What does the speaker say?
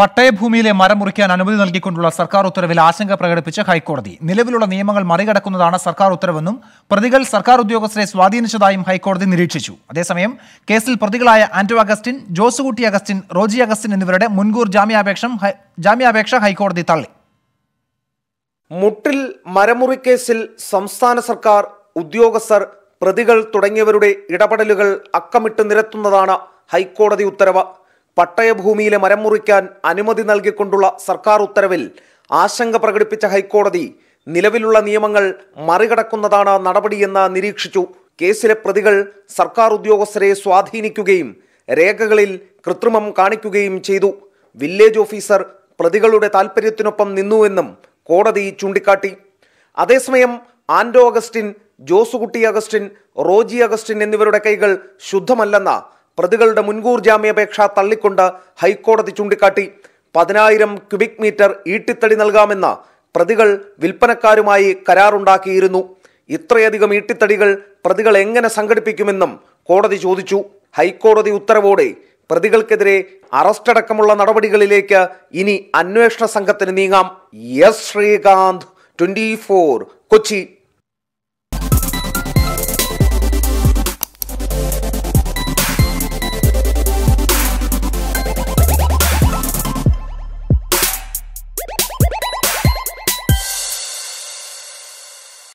പട്ടയഭൂമിയിലെ മരം മുറിക്കാൻ അനുമതി നൽകിക്കൊണ്ടുള്ള സർക്കാർ ഉത്തരവിൽ ആശങ്ക പ്രകടിപ്പിച്ച ഹൈക്കോടതി നിലവിലുള്ള നിയമങ്ങൾ മറികടക്കുന്നതാണ് സർക്കാർ ഉത്തരവെന്നും പ്രതികൾ സർക്കാർ ഉദ്യോഗസ്ഥരെ സ്വാധീനിച്ചതായും ഹൈക്കോടതി നിരീക്ഷിച്ചു അതേസമയം കേസിൽ പ്രതികളായ Anto Augustine Josekutty Augustine Roji Augustine എന്നിവരുടെ മുൻകൂർ ജാമ്യാപേക്ഷ ജാമ്യാപേക്ഷ ഹൈക്കോടതി തള്ളി മുട്ടിൽ മരമുറിക്കേസിൽ സംസ്ഥാന സർക്കാർ ഉദ്യോഗസ്ഥർ പ്രതികൾ തുടങ്ങിയവരുടെ ഇടപെടലുകൾ അക്കമിട്ട് നിരത്തുന്നതാണ് ഹൈക്കോടതി ഉത്തരവ് പട്ടയഭൂമിയിലെ മരം മുറിക്കാൻ അനുമതി നൽകിക്കൊണ്ടുള്ള സർക്കാർ ഉത്തരവിൽ ആശങ്ക പ്രകടിപ്പിച്ച ഹൈക്കോടതി നിലവിലുള്ള നിയമങ്ങൾ മറികടക്കുന്നതാണ് നടപടിയെന്ന് നിരീക്ഷിച്ചു കേസിലെ പ്രതികൾ സർക്കാർ ഉദ്യോഗസ്ഥരെ സ്വാധീനിക്കുകയും രേഖകളിൽ കൃത്രിമം കാണിക്കുകയും ചെയ്തു വില്ലേജ് ഓഫീസർ പ്രതികളുടെ താൽപ്പര്യത്തിനൊപ്പം നിന്നുവെന്നും കോടതി ചൂണ്ടിക്കാട്ടി അതേസമയം Anto Augustine Josekutty Augustine Roji Augustine എന്നിവരുടെ കൈകൾ ശുദ്ധമല്ലെന്ന പ്രതികളുടെ മുൻകൂർ ജാമ്യാപേക്ഷ തള്ളിക്കൊണ്ട് ഹൈക്കോടതി ചൂണ്ടിക്കാട്ടി പതിനായിരം ക്യൂബിക് മീറ്റർ ഈട്ടിത്തടി നൽകാമെന്ന പ്രതികൾ വിൽപ്പനക്കാരുമായി കരാറുണ്ടാക്കിയിരുന്നു ഇത്രയധികം ഈട്ടിത്തടികൾ പ്രതികൾ എങ്ങനെ സംഘടിപ്പിക്കുമെന്നും കോടതി ചോദിച്ചു ഹൈക്കോടതി ഉത്തരവോടെ പ്രതികൾക്കെതിരെ അറസ്റ്റടക്കമുള്ള നടപടികളിലേക്ക് ഇനി അന്വേഷണ സംഘത്തിന് നീങ്ങാം എസ് ശ്രീകാന്ത് ട്വന്റി കൊച്ചി